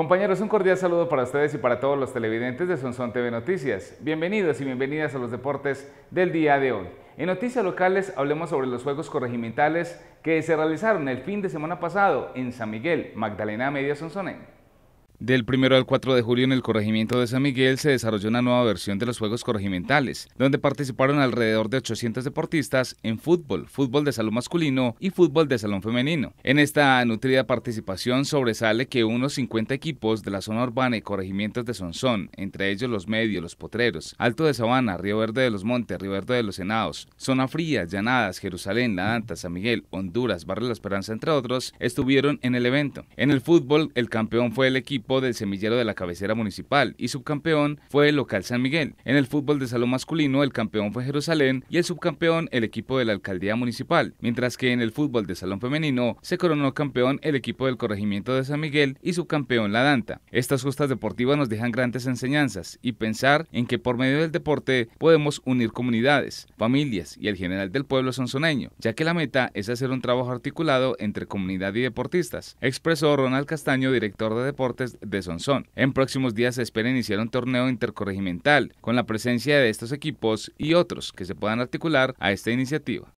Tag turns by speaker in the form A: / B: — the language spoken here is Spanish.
A: Compañeros, un cordial saludo para ustedes y para todos los televidentes de Sonson TV Noticias. Bienvenidos y bienvenidas a los deportes del día de hoy. En noticias locales hablemos sobre los Juegos Corregimentales que se realizaron el fin de semana pasado en San Miguel, Magdalena Media Sonsonén. Del 1 al 4 de julio en el corregimiento de San Miguel se desarrolló una nueva versión de los Juegos Corregimentales, donde participaron alrededor de 800 deportistas en fútbol, fútbol de salón masculino y fútbol de salón femenino. En esta nutrida participación sobresale que unos 50 equipos de la zona urbana y corregimientos de Sonsón, entre ellos los Medios, los Potreros, Alto de Sabana, Río Verde de los Montes, Río Verde de los Senados, Zona Fría, Llanadas, Jerusalén, La Anta, San Miguel, Honduras, Barrio La Esperanza, entre otros, estuvieron en el evento. En el fútbol, el campeón fue el equipo del semillero de la cabecera municipal y subcampeón fue el local San Miguel. En el fútbol de salón masculino el campeón fue Jerusalén y el subcampeón el equipo de la alcaldía municipal, mientras que en el fútbol de salón femenino se coronó campeón el equipo del corregimiento de San Miguel y subcampeón La Danta. Estas justas deportivas nos dejan grandes enseñanzas y pensar en que por medio del deporte podemos unir comunidades, familias y el general del pueblo sonsoneño, ya que la meta es hacer un trabajo articulado entre comunidad y deportistas, expresó Ronald Castaño, director de deportes de Sonsón. En próximos días se espera iniciar un torneo intercorregimental con la presencia de estos equipos y otros que se puedan articular a esta iniciativa.